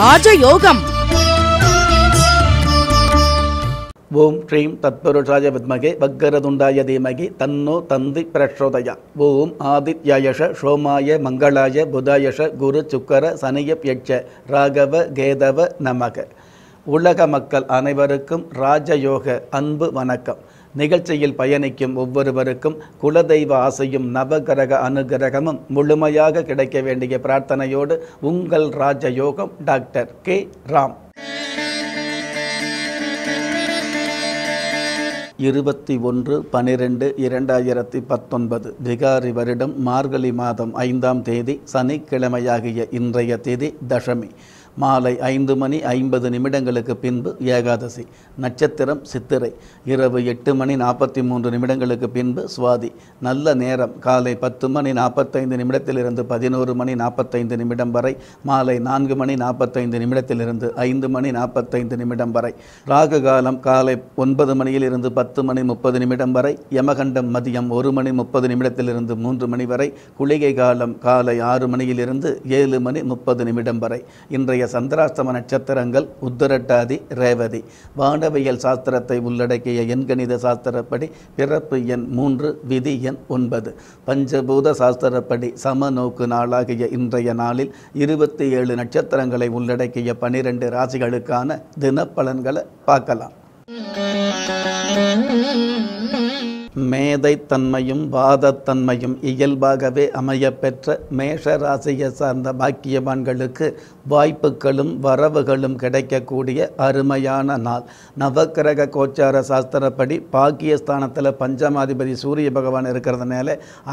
ராஜயோகம் ஓம் ஸ்ரீம் தத்புருஷாய வித்மகே வக்கரதுண்டாய தீமகி தன்னோ தந்தி பிரஷோதய ஓம் ஆதித்யாயஷ சோமாய மங்களாய புதாயஷ குரு சுக்கர பியட்ச ராகவ கேதவ நமக உலக மக்கள் அனைவருக்கும் ராஜயோக அன்பு வணக்கம் நிகழ்ச்சியில் பயணிக்கும் ஒவ்வொருவருக்கும் குலதெய்வ ஆசையும் நவகிரக அனுகிரகமும் முழுமையாக கிடைக்க வேண்டிய பிரார்த்தனையோடு உங்கள் ராஜயோகம் டாக்டர் கே ராம் இருபத்தி ஒன்று பனிரெண்டு இரண்டாயிரத்தி பத்தொன்பது விகாரி வருடம் மார்கழி மாதம் ஐந்தாம் தேதி சனிக்கிழமையாகிய இன்றைய தேதி தசமி மாலை ஐந்து மணி ஐம்பது நிமிடங்களுக்கு பின்பு ஏகாதசி நட்சத்திரம் சித்திரை இரவு எட்டு மணி நாற்பத்தி மூன்று நிமிடங்களுக்கு பின்பு சுவாதி நல்ல நேரம் காலை பத்து மணி நாற்பத்தைந்து நிமிடத்திலிருந்து பதினோரு மணி நாற்பத்தைந்து நிமிடம் வரை மாலை நான்கு மணி நாற்பத்தைந்து நிமிடத்திலிருந்து ஐந்து மணி நாற்பத்தைந்து நிமிடம் வரை ராகு காலம் காலை ஒன்பது மணியிலிருந்து பத்து மணி முப்பது நிமிடம் வரை யமகண்டம் மதியம் ஒரு மணி முப்பது நிமிடத்திலிருந்து மூன்று மணி வரை குளிகை காலம் காலை ஆறு மணியிலிருந்து ஏழு மணி முப்பது நிமிடம் வரை இன்றைய சந்திராஷ்டம நட்சத்திரங்கள் உத்தரட்டாதி ரேவதி வானவியல் சாஸ்திரத்தை உள்ளடக்கிய எண்கணித சாஸ்திரப்படி பிறப்பு எண் மூன்று விதி எண் ஒன்பது பஞ்சபூத சாஸ்திரப்படி சமநோக்கு நாளாகிய இன்றைய நாளில் இருபத்தி ஏழு நட்சத்திரங்களை உள்ளடக்கிய பனிரெண்டு ராசிகளுக்கான தினப்பலன்களை பார்க்கலாம் மேதைத்தன்மையும் வாதத்தன்மையும் இயல்பாகவே அமையப்பெற்ற மேஷ ராசியை சார்ந்த பாக்கியவான்களுக்கு வாய்ப்புகளும் வரவுகளும் கிடைக்கக்கூடிய அருமையான நாள் நவக்கிரக கோச்சார சாஸ்திரப்படி பாக்கியஸ்தானத்தில் பஞ்சமாதிபதி சூரிய பகவான் இருக்கிறதுனால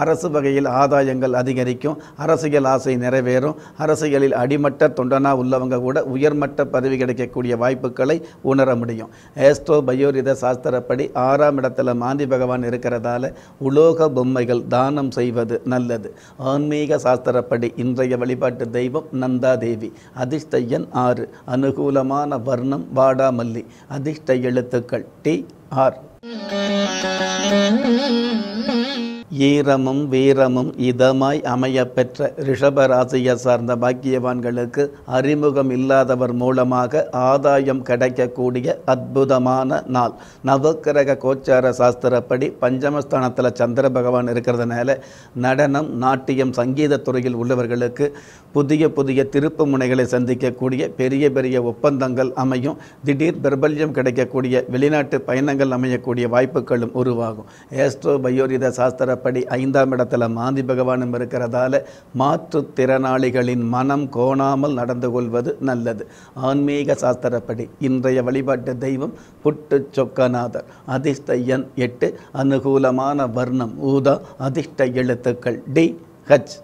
அரசு வகையில் ஆதாயங்கள் அதிகரிக்கும் அரசியல் ஆசை நிறைவேறும் அரசியலில் அடிமட்ட தொண்டனா உள்ளவங்க கூட உயர்மட்ட பதவி கிடைக்கக்கூடிய வாய்ப்புகளை உணர முடியும் ஏஸ்ட்ரோ பயோரித சாஸ்திரப்படி ஆறாம் இடத்துல மாந்தி பகவான் இருக்கிறதால உலோக பொம்மைகள் தானம் செய்வது நல்லது ஆன்மீக சாஸ்திரப்படி இன்றைய வழிபாட்டு தெய்வம் நந்தா தேவி அதிர்ஷ்டையன் ஆறு அனுகூலமான வர்ணம் வாடாமல்லி அதிர்ஷ்ட எழுத்துக்கள் டி ஆர் ஈரமும் வீரமும் இதமாய் அமையப்பெற்ற ரிஷபராசியை சார்ந்த பாக்கியவான்களுக்கு அறிமுகம் இல்லாதவர் மூலமாக ஆதாயம் கிடைக்கக்கூடிய அற்புதமான நாள் நவக்கிரக கோச்சார சாஸ்திரப்படி பஞ்சமஸ்தானத்தில் சந்திர பகவான் இருக்கிறதுனால நடனம் நாட்டியம் துறையில் உள்ளவர்களுக்கு புதிய புதிய திருப்பு முனைகளை சந்திக்கக்கூடிய பெரிய பெரிய ஒப்பந்தங்கள் அமையும் திடீர் பிரபல்யம் கிடைக்கக்கூடிய வெளிநாட்டு பயணங்கள் அமையக்கூடிய வாய்ப்புகளும் உருவாகும் ஏஸ்ட்ரோ பயோரித சாஸ்திர சாஸ்திரப்படி ஐந்தாம் இடத்துல மாந்தி பகவானும் இருக்கிறதால மாற்றுத்திறனாளிகளின் மனம் கோணாமல் நடந்து கொள்வது நல்லது ஆன்மீக சாஸ்திரப்படி இன்றைய வழிபாட்டு தெய்வம் புட்டு சொக்கநாதர் அதிர்ஷ்ட எண் எட்டு அனுகூலமான வர்ணம் ஊதா அதிர்ஷ்ட எழுத்துக்கள் டி ஹச்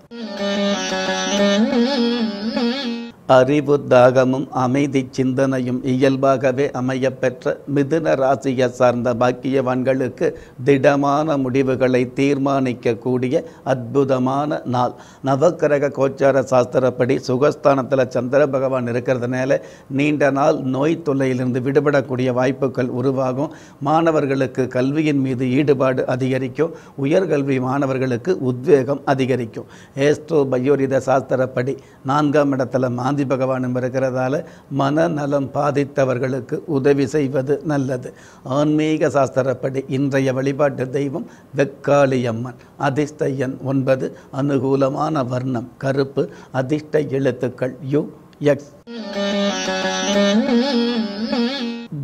அறிவு தாகமும் அமைதி சிந்தனையும் இயல்பாகவே அமையப்பெற்ற மிதுன ராசியை சார்ந்த பாக்கியவான்களுக்கு திடமான முடிவுகளை தீர்மானிக்கக்கூடிய அற்புதமான நாள் நவக்கிரக கோச்சார சாஸ்திரப்படி சுகஸ்தானத்தில் சந்திர பகவான் இருக்கிறதுனால நீண்ட நாள் நோய் தொல்லையிலிருந்து விடுபடக்கூடிய வாய்ப்புகள் உருவாகும் மாணவர்களுக்கு கல்வியின் மீது ஈடுபாடு அதிகரிக்கும் உயர்கல்வி மாணவர்களுக்கு உத்வேகம் அதிகரிக்கும் ஏஸ்ட்ரோ பயோரித சாஸ்திரப்படி நான்காம் இடத்துல மாந்தி ஆதி பகவானும் இருக்கிறதால மனநலம் பாதித்தவர்களுக்கு உதவி செய்வது நல்லது ஆன்மீக சாஸ்திரப்படி இன்றைய வழிபாட்டு தெய்வம் வெக்காளியம்மன் அதிர்ஷ்ட எண் ஒன்பது அனுகூலமான வர்ணம் கருப்பு அதிர்ஷ்ட எழுத்துக்கள் யு எக்ஸ்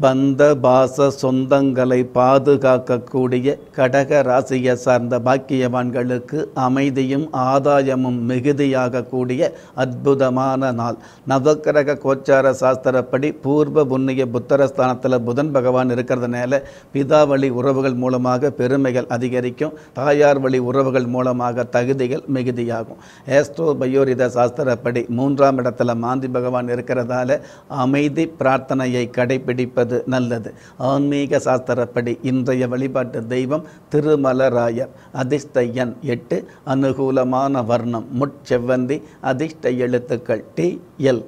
பந்த பாச சொந்தங்களை பாதுகாக்கக்கூடிய கடக ராசியை சார்ந்த பாக்கியவான்களுக்கு அமைதியும் ஆதாயமும் மிகுதியாகக்கூடிய அற்புதமான நாள் நவக்கிரக கோச்சார சாஸ்திரப்படி பூர்வ புண்ணிய புத்தரஸ்தானத்தில் புதன் பகவான் இருக்கிறதுனால பிதாவழி உறவுகள் மூலமாக பெருமைகள் அதிகரிக்கும் தாயார் வழி உறவுகள் மூலமாக தகுதிகள் மிகுதியாகும் ஏஸ்ட்ரோ பயோரித சாஸ்திரப்படி மூன்றாம் இடத்துல மாந்தி பகவான் இருக்கிறதால அமைதி பிரார்த்தனையை கடைபிடிப்ப கேட்பது நல்லது ஆன்மீக சாஸ்திரப்படி இன்றைய வழிபாட்டு தெய்வம் திருமலராயர் அதிர்ஷ்ட எண் எட்டு அனுகூலமான வர்ணம் முட்செவ்வந்தி அதிர்ஷ்ட எழுத்துக்கள் டி எல்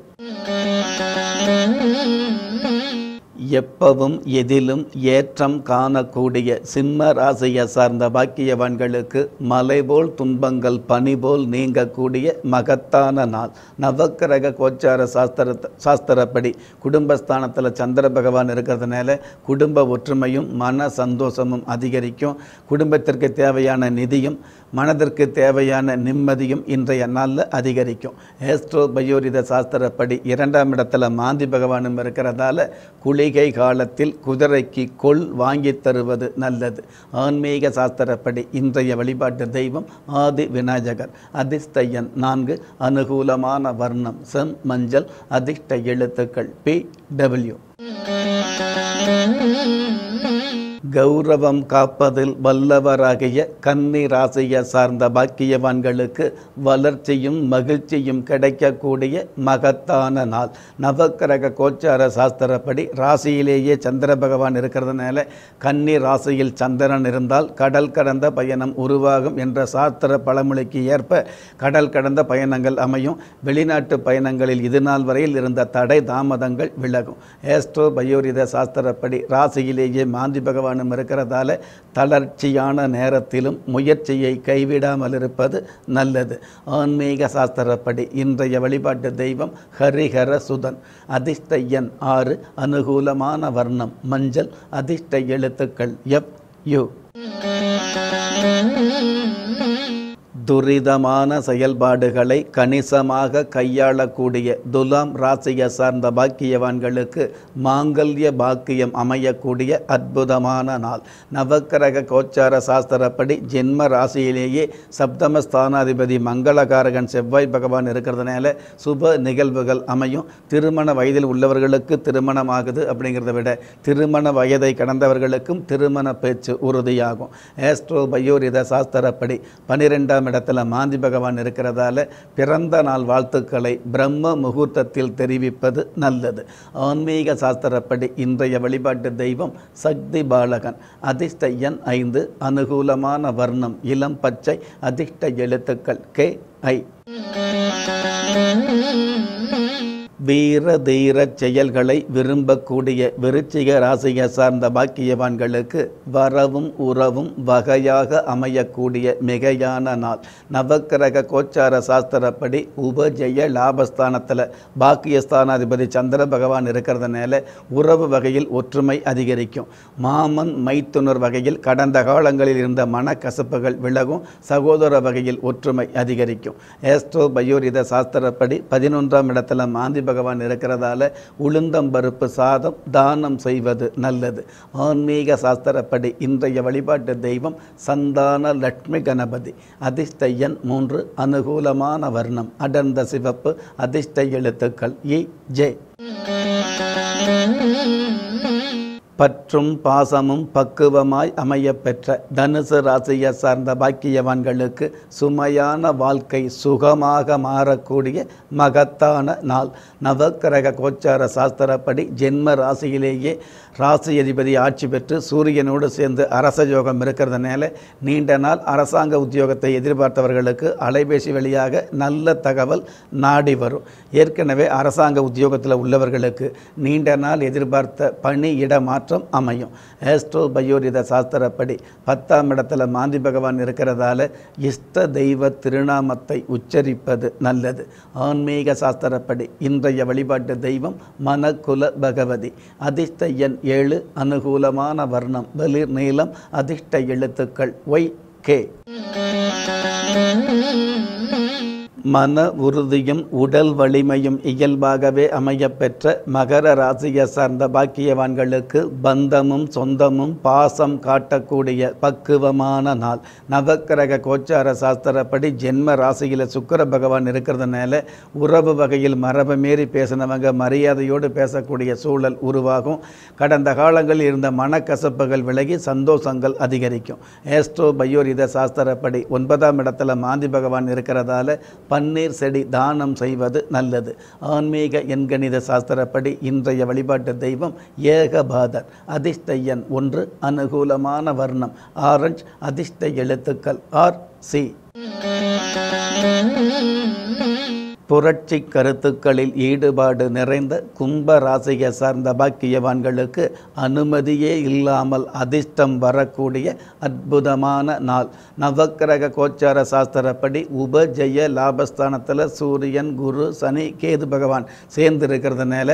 எப்பவும் எதிலும் ஏற்றம் காணக்கூடிய சிம்ம ராசியை சார்ந்த பாக்கியவான்களுக்கு மலைபோல் துன்பங்கள் பனிபோல் நீங்கக்கூடிய மகத்தான நாள் நவக்கிரக கோச்சார சாஸ்திர சாஸ்திரப்படி குடும்பஸ்தானத்தில் சந்திர பகவான் இருக்கிறதுனால குடும்ப ஒற்றுமையும் மன சந்தோஷமும் அதிகரிக்கும் குடும்பத்திற்கு தேவையான நிதியும் மனதிற்கு தேவையான நிம்மதியும் இன்றைய நாளில் அதிகரிக்கும் ஏஸ்ட்ரோ பயோரித சாஸ்திரப்படி இரண்டாம் இடத்துல மாந்தி பகவானும் இருக்கிறதால குளிகை காலத்தில் குதிரைக்கு கொள் வாங்கி தருவது நல்லது ஆன்மீக சாஸ்திரப்படி இன்றைய வழிபாட்டு தெய்வம் ஆதி விநாயகர் அதிர்ஷ்டையன் நான்கு அனுகூலமான வர்ணம் செம் மஞ்சள் அதிர்ஷ்ட எழுத்துக்கள் பி டபிள்யூ கௌரவம் காப்பதில் வல்லவராகிய கன்னி ராசியை சார்ந்த பாக்கியவான்களுக்கு வளர்ச்சியும் மகிழ்ச்சியும் கிடைக்கக்கூடிய மகத்தான நாள் நவக்கிரக கோச்சார சாஸ்திரப்படி ராசியிலேயே சந்திர பகவான் இருக்கிறதுனால கன்னி ராசியில் சந்திரன் இருந்தால் கடல் கடந்த பயணம் உருவாகும் என்ற சாஸ்திர பழமொழிக்கு ஏற்ப கடல் கடந்த பயணங்கள் அமையும் வெளிநாட்டு பயணங்களில் இது நாள் வரையில் இருந்த தடை தாமதங்கள் விலகும் ஏஸ்ட்ரோ பயோரித சாஸ்திரப்படி ராசியிலேயே மாந்தி பகவான் பகவானும் இருக்கிறதால தளர்ச்சியான நேரத்திலும் முயற்சியை கைவிடாமல் இருப்பது நல்லது ஆன்மீக சாஸ்திரப்படி இன்றைய வழிபாட்டு தெய்வம் ஹரிஹர சுதன் அதிர்ஷ்ட எண் ஆறு அனுகூலமான வர்ணம் மஞ்சள் அதிர்ஷ்ட எழுத்துக்கள் எப் யு துரிதமான செயல்பாடுகளை கணிசமாக கையாளக்கூடிய துலாம் ராசியை சார்ந்த பாக்கியவான்களுக்கு மாங்கல்ய பாக்கியம் அமையக்கூடிய அற்புதமான நாள் நவக்கிரக கோச்சார சாஸ்திரப்படி ஜென்ம ராசியிலேயே சப்தமஸ்தானாதிபதி மங்களகாரகன் செவ்வாய் பகவான் இருக்கிறதுனால சுப நிகழ்வுகள் அமையும் திருமண வயதில் உள்ளவர்களுக்கு திருமணம் ஆகுது அப்படிங்கிறத விட திருமண வயதை கடந்தவர்களுக்கும் திருமண பேச்சு உறுதியாகும் ஏஸ்ட்ரோ பயோரித சாஸ்திரப்படி பனிரெண்டாம் இடத்துல மாந்தி பகவான் இருக்கிறதால பிறந்த நாள் வாழ்த்துக்களை பிரம்ம முகூர்த்தத்தில் தெரிவிப்பது நல்லது ஆன்மீக சாஸ்திரப்படி இன்றைய வழிபாட்டு தெய்வம் சக்தி பாலகன் அதிர்ஷ்ட எண் ஐந்து அனுகூலமான வர்ணம் இளம் பச்சை அதிர்ஷ்ட எழுத்துக்கள் கே ஐ வீர தீர செயல்களை விரும்பக்கூடிய விருச்சிக ராசியை சார்ந்த பாக்கியவான்களுக்கு வரவும் உறவும் வகையாக அமையக்கூடிய மிகையான நாள் நவக்கிரக கோச்சார சாஸ்திரப்படி உபஜய லாபஸ்தானத்தில் பாக்கியஸ்தானாதிபதி சந்திர பகவான் இருக்கிறதுனால உறவு வகையில் ஒற்றுமை அதிகரிக்கும் மாமன் மைத்துனர் வகையில் கடந்த காலங்களில் இருந்த மனக்கசப்புகள் விலகும் சகோதர வகையில் ஒற்றுமை அதிகரிக்கும் ஏஸ்ட்ரோ பயோரித சாஸ்திரப்படி பதினொன்றாம் இடத்துல மாந்தி பகவான் இருக்கிறதால உளுந்தம்பருப்பு சாதம் தானம் செய்வது நல்லது ஆன்மீக சாஸ்திரப்படி இன்றைய வழிபாட்டு தெய்வம் சந்தான லட்சுமி கணபதி அதிர்ஷ்டையன் மூன்று அனுகூலமான வர்ணம் அடர்ந்த சிவப்பு அதிர்ஷ்ட எழுத்துக்கள் இ ஜே பற்றும் பாசமும் பக்குவமாய் அமையப்பெற்ற தனுசு ராசியை சார்ந்த பாக்கியவான்களுக்கு சுமையான வாழ்க்கை சுகமாக மாறக்கூடிய மகத்தான நாள் நவக்கிரக கோச்சார சாஸ்திரப்படி ஜென்ம ராசியிலேயே ராசி அதிபதி ஆட்சி பெற்று சூரியனோடு சேர்ந்து அரச யோகம் இருக்கிறதுனால நீண்ட நாள் அரசாங்க உத்தியோகத்தை எதிர்பார்த்தவர்களுக்கு அலைபேசி வழியாக நல்ல தகவல் நாடி வரும் ஏற்கனவே அரசாங்க உத்தியோகத்தில் உள்ளவர்களுக்கு நீண்ட நாள் எதிர்பார்த்த பணி இட மாற்ற சாஸ்திரம் அமையும் ஏஸ்ட்ரோ பயோரித சாஸ்திரப்படி பத்தாம் இடத்துல மாந்தி பகவான் இருக்கிறதால இஷ்ட தெய்வ திருநாமத்தை உச்சரிப்பது நல்லது ஆன்மீக சாஸ்திரப்படி இன்றைய வழிபாட்டு தெய்வம் மனகுல பகவதி அதிர்ஷ்ட எண் ஏழு அனுகூலமான வர்ணம் வெளிர் நீளம் அதிர்ஷ்ட எழுத்துக்கள் ஒய் கே மன உறுதியும் உடல் வலிமையும் இயல்பாகவே அமையப்பெற்ற மகர ராசியை சார்ந்த பாக்கியவான்களுக்கு பந்தமும் சொந்தமும் பாசம் காட்டக்கூடிய பக்குவமான நாள் நவக்கிரக கோச்சார சாஸ்திரப்படி ஜென்ம ராசியில் சுக்கர பகவான் இருக்கிறதுனால உறவு வகையில் மரபு மீறி பேசினவங்க மரியாதையோடு பேசக்கூடிய சூழல் உருவாகும் கடந்த காலங்களில் இருந்த மனக்கசப்புகள் விலகி சந்தோஷங்கள் அதிகரிக்கும் ஏஸ்ட்ரோ பயோரித சாஸ்திரப்படி ஒன்பதாம் இடத்துல மாந்தி பகவான் இருக்கிறதால பன்னீர் செடி தானம் செய்வது நல்லது ஆன்மீக எண்கணித சாஸ்திரப்படி இன்றைய வழிபாட்டு தெய்வம் ஏகபாதர் அதிர்ஷ்டையன் ஒன்று அனுகூலமான வர்ணம் ஆரஞ்ச் அதிர்ஷ்ட எழுத்துக்கள் ஆர் சி புரட்சி கருத்துக்களில் ஈடுபாடு நிறைந்த கும்ப ராசியை சார்ந்த பாக்கியவான்களுக்கு அனுமதியே இல்லாமல் அதிர்ஷ்டம் வரக்கூடிய அற்புதமான நாள் நவக்கிரக கோச்சார சாஸ்திரப்படி உபஜய லாபஸ்தானத்தில் சூரியன் குரு சனி கேது பகவான் சேர்ந்திருக்கிறதுனால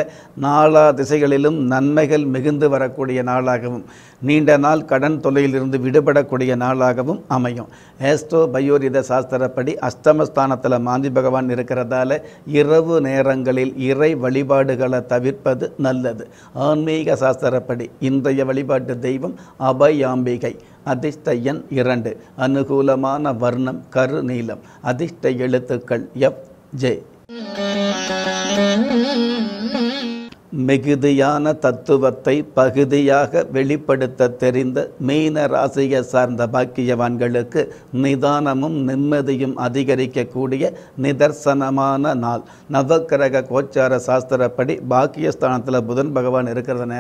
நாலா திசைகளிலும் நன்மைகள் மிகுந்து வரக்கூடிய நாளாகவும் நீண்ட நாள் கடன் தொல்லையிலிருந்து விடுபடக்கூடிய நாளாகவும் அமையும் ஏஸ்டோ பயோரித சாஸ்திரப்படி அஷ்டமஸ்தானத்தில் மாந்தி பகவான் இருக்கிறதால் அதனால் இரவு நேரங்களில் இறை வழிபாடுகளை தவிர்ப்பது நல்லது ஆன்மீக சாஸ்திரப்படி இன்றைய வழிபாட்டு தெய்வம் அபயாம்பிகை அதிர்ஷ்டயன் இரண்டு அனுகூலமான வர்ணம் கருநீலம் அதிர்ஷ்ட எழுத்துக்கள் எஃப் ஜே மிகுதியான தத்துவத்தை பகுதியாக வெளிப்படுத்த தெரிந்த மீன ராசியை சார்ந்த பாக்கியவான்களுக்கு நிதானமும் நிம்மதியும் அதிகரிக்கக்கூடிய நிதர்சனமான நாள் நவக்கிரக கோச்சார சாஸ்திரப்படி பாக்கியஸ்தானத்தில் புதன் பகவான் இருக்கிறதுனால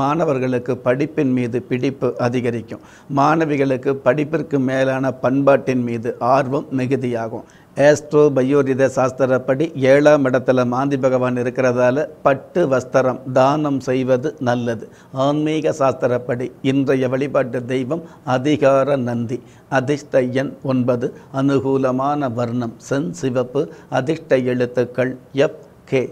மாணவர்களுக்கு படிப்பின் மீது பிடிப்பு அதிகரிக்கும் மாணவிகளுக்கு படிப்பிற்கு மேலான பண்பாட்டின் மீது ஆர்வம் மிகுதியாகும் ஏஸ்ட்ரோ பயோரித சாஸ்திரப்படி ஏழாம் இடத்துல மாந்தி பகவான் இருக்கிறதால பட்டு வஸ்திரம் தானம் செய்வது நல்லது ஆன்மீக சாஸ்திரப்படி இன்றைய வழிபாட்டு தெய்வம் அதிகார நந்தி அதிர்ஷ்டையன் ஒன்பது அனுகூலமான வர்ணம் சென் சிவப்பு அதிர்ஷ்ட எழுத்துக்கள் எப் கே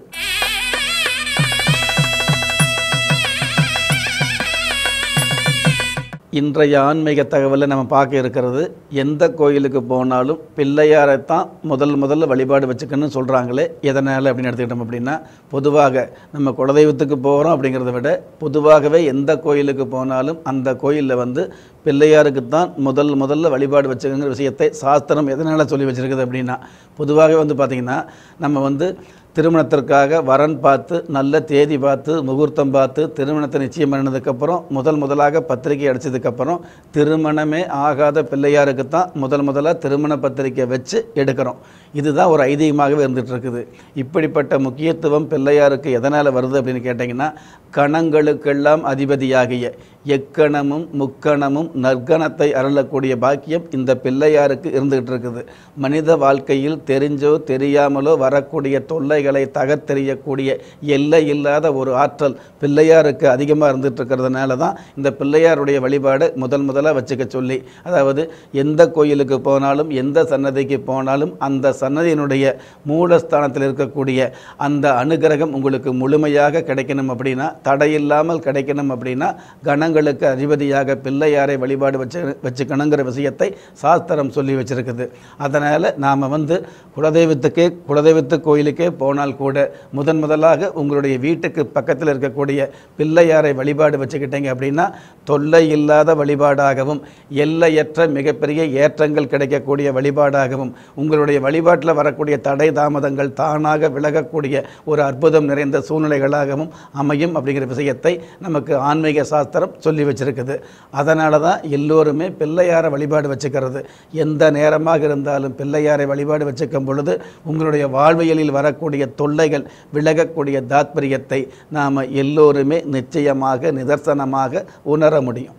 இன்றைய ஆன்மீக தகவலை நம்ம பார்க்க இருக்கிறது எந்த கோயிலுக்கு போனாலும் பிள்ளையாரைத்தான் முதல் முதல்ல வழிபாடு வச்சுக்கணும்னு சொல்கிறாங்களே எதனால் அப்படின்னு எடுத்துக்கிட்டோம் அப்படின்னா பொதுவாக நம்ம குலதெய்வத்துக்கு போகிறோம் அப்படிங்கிறத விட பொதுவாகவே எந்த கோயிலுக்கு போனாலும் அந்த கோயிலில் வந்து பிள்ளையாருக்கு தான் முதல் முதல்ல வழிபாடு வச்சுக்கங்கிற விஷயத்தை சாஸ்திரம் எதனால் சொல்லி வச்சுருக்குது அப்படின்னா பொதுவாகவே வந்து பார்த்திங்கன்னா நம்ம வந்து திருமணத்திற்காக வரன் பார்த்து நல்ல தேதி பார்த்து முகூர்த்தம் பார்த்து திருமணத்தை நிச்சயம் பண்ணதுக்கப்புறம் முதல் முதலாக பத்திரிகை அடித்ததுக்கப்புறம் திருமணமே ஆகாத பிள்ளையாருக்கு தான் முதல் முதலாக திருமண பத்திரிகை வச்சு எடுக்கிறோம் இதுதான் ஒரு ஐதீகமாகவே இருந்துகிட்ருக்குது இப்படிப்பட்ட முக்கியத்துவம் பிள்ளையாருக்கு எதனால் வருது அப்படின்னு கேட்டிங்கன்னா கணங்களுக்கெல்லாம் அதிபதியாகிய எக்கணமும் முக்கணமும் நற்கணத்தை அருளக்கூடிய பாக்கியம் இந்த பிள்ளையாருக்கு இருந்துகிட்டு இருக்குது மனித வாழ்க்கையில் தெரிஞ்சோ தெரியாமலோ வரக்கூடிய தொல்லை பிள்ளைகளை தகர்த்தெறியக்கூடிய எல்லை இல்லாத ஒரு ஆற்றல் பிள்ளையாருக்கு அதிகமாக இருந்துட்டு இருக்கிறதுனால தான் இந்த பிள்ளையாருடைய வழிபாடு முதல் முதலாக வச்சுக்க சொல்லி அதாவது எந்த கோயிலுக்கு போனாலும் எந்த சன்னதிக்கு போனாலும் அந்த சன்னதியினுடைய மூலஸ்தானத்தில் இருக்கக்கூடிய அந்த அனுகிரகம் உங்களுக்கு முழுமையாக கிடைக்கணும் அப்படின்னா தடையில்லாமல் கிடைக்கணும் அப்படின்னா கணங்களுக்கு அதிபதியாக பிள்ளையாரை வழிபாடு வச்சு வச்சுக்கணுங்கிற விஷயத்தை சாஸ்திரம் சொல்லி வச்சுருக்குது அதனால் நாம் வந்து குலதெய்வத்துக்கே குலதெய்வத்து கோயிலுக்கே போ போனால் கூட முதன் முதலாக உங்களுடைய வீட்டுக்கு பக்கத்தில் இருக்கக்கூடிய பிள்ளையாரை வழிபாடு வச்சுக்கிட்டீங்க அப்படின்னா தொல்லை இல்லாத வழிபாடாகவும் எல்லையற்ற மிகப்பெரிய ஏற்றங்கள் கிடைக்கக்கூடிய வழிபாடாகவும் உங்களுடைய வழிபாட்டில் வரக்கூடிய தடை தாமதங்கள் தானாக விலகக்கூடிய ஒரு அற்புதம் நிறைந்த சூழ்நிலைகளாகவும் அமையும் அப்படிங்கிற விஷயத்தை நமக்கு ஆன்மீக சாஸ்திரம் சொல்லி வச்சுருக்குது அதனால தான் எல்லோருமே பிள்ளையாரை வழிபாடு வச்சுக்கிறது எந்த நேரமாக இருந்தாலும் பிள்ளையாரை வழிபாடு வச்சுக்கும் பொழுது உங்களுடைய வாழ்வியலில் வரக்கூடிய நம்முடைய தொல்லைகள் விலகக்கூடிய தாத்பரியத்தை நாம் எல்லோருமே நிச்சயமாக நிதர்சனமாக உணர முடியும்